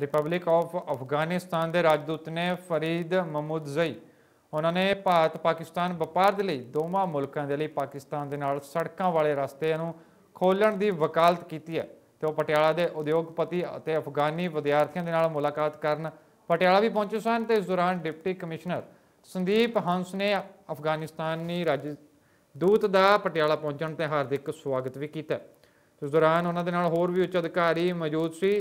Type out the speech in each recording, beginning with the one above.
republic of Afghanistan ਦੇ ਰਾਜਦੂਤ ਨੇ ਫਰੀਦ ਜ਼ਈ ਉਹਨਾਂ ਨੇ ਭਾਰਤ ਪਾਕਿਸਤਾਨ ਵਪਾਰ ਦੇ ਲਈ ਦੋਵਾਂ ਮੁਲਕਾਂ ਦੇ ਲਈ ਪਾਕਿਸਤਾਨ ਦੇ ਨਾਲ ਸੜਕਾਂ ਵਾਲੇ ਰਸਤੇ ਨੂੰ ਖੋਲਣ ਦੀ ਵਕਾਲਤ ਕੀਤੀ ਹੈ ਤੇ ਉਹ ਪਟਿਆਲਾ ਦੇ ਉਦਯੋਗਪਤੀ ਅਤੇ ਅਫਗਾਨੀ ਵਿਦਿਆਰਥੀਆਂ ਦੇ ਨਾਲ ਮੁਲਾਕਾਤ ਕਰਨ ਪਟਿਆਲਾ ਵੀ ਪਹੁੰਚੇ ਸਨ ਤੇ ਇਸ ਦੌਰਾਨ ਡਿਪਟੀ ਕਮਿਸ਼ਨਰ ਸੰਦੀਪ ਹੰਸ ਨੇ ਅਫਗਾਨਿਸਤਾਨੀ ਰਾਜ ਦੂਤ ਦਾ ਪਟਿਆਲਾ ਪਹੁੰਚਣ ਤੇ ਹਾਰਦਿਕ ਸਵਾਗਤ ਵੀ ਕੀਤਾ ਇਸ ਦੌਰਾਨ ਉਹਨਾਂ ਦੇ ਨਾਲ ਹੋਰ ਵੀ ਉੱਚ ਅਧਿਕਾਰੀ ਮੌਜੂਦ ਸੀ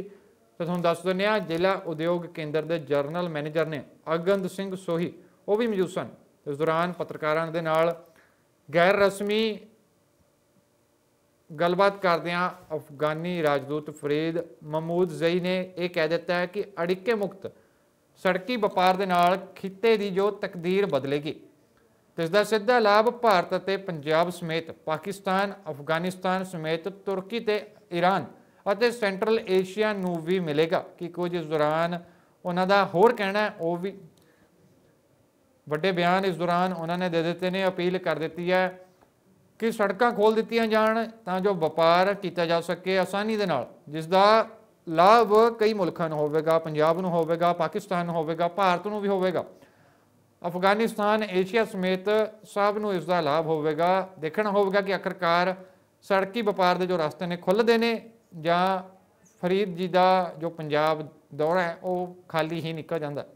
ਤਾਂ ਤੁਹਾਨੂੰ ਦੱਸ ਦਿੰਦੇ ਆ ਜ਼ਿਲ੍ਹਾ ਉਦਯੋਗ ਕੇਂਦਰ ਦੇ ਜਰਨਲ ਮੈਨੇਜਰ ਨੇ ਅਗੰਦ ਸਿੰਘ ਸੋਹੀ ਉਹ ਵੀ ਮੌਜੂਦ ਸਨ ਇਸ ਦੌਰਾਨ ਪੱਤਰਕਾਰਾਂ ਦੇ ਨਾਲ ਗੈਰ ਰਸਮੀ ਗੱਲਬਾਤ ਕਰਦਿਆਂ ਅਫਗਾਨੀ ਰਾਜਦੂਤ ਫਰੀਦ ਮਹਮੂਦ ਜ਼ਈ ਨੇ ਇਹ ਕਹਿ ਦਿੱਤਾ ਹੈ ਕਿ ਅੜਿੱਕੇ ਮੁਕਤ ਸੜਕੀ ਵਪਾਰ ਦੇ ਨਾਲ ਖਿੱਤੇ ਦੀ ਜੋ ਤਕਦੀਰ ਬਦਲੇਗੀ ਇਸ ਦਾ ਸਿੱਧਾ ਲਾਭ ਭਾਰਤ ਅਤੇ ਪੰਜਾਬ ਸਮੇਤ ਪਾਕਿਸਤਾਨ ਅਫਗਾਨਿਸਤਾਨ ਸਮੇਤ ਤੁਰਕੀ ਤੇ ਈਰਾਨ ਅਤੇ ਸੈਂਟਰਲ ਏਸ਼ੀਆ ਨੂੰ ਵੀ ਮਿਲੇਗਾ ਕਿ ਕੁਝ ਇਸ ਦੌਰਾਨ ਉਹਨਾਂ ਦਾ ਹੋਰ ਕਹਿਣਾ ਉਹ ਵੀ ਵੱਡੇ ਬਿਆਨ ਇਸ ਦੌਰਾਨ ਉਹਨਾਂ ਨੇ ਦੇ ਦਿੱਤੇ ਨੇ ਅਪੀਲ ਕਰ ਦਿੱਤੀ ਹੈ ਕਿ ਸੜਕਾਂ ਖੋਲ ਦਿੱਤੀਆਂ ਜਾਣ ਤਾਂ ਜੋ ਵਪਾਰ ਕੀਤਾ ਜਾ ਸਕੇ ਆਸਾਨੀ ਦੇ ਨਾਲ ਜਿਸ ਦਾ ਲਾਭ ਕਈ ਮੁਲਕਾਂ ਨੂੰ ਹੋਵੇਗਾ ਪੰਜਾਬ ਨੂੰ ਹੋਵੇਗਾ ਪਾਕਿਸਤਾਨ ਨੂੰ ਹੋਵੇਗਾ ਭਾਰਤ ਨੂੰ ਵੀ ਹੋਵੇਗਾ ਅਫਗਾਨਿਸਤਾਨ ਏਸ਼ੀਆ ਸਮੇਤ ਸਭ ਨੂੰ ਇਸ ਦਾ ਲਾਭ ਹੋਵੇਗਾ ਦੇਖਣਾ ਹੋਵੇਗਾ ਕਿ ਆਖਰਕਾਰ ਸੜਕੀ ਵਪਾਰ ਦੇ ਜੋ ਰਸਤੇ ਨੇ ਖੁੱਲਦੇ ਨੇ ਜਾਂ ਫਰੀਦ ਜੀ ਦਾ ਜੋ ਪੰਜਾਬ ਦੌਰਾ ਹੈ ਉਹ ਖਾਲੀ ਹੀ ਨਿਕਲ ਜਾਂਦਾ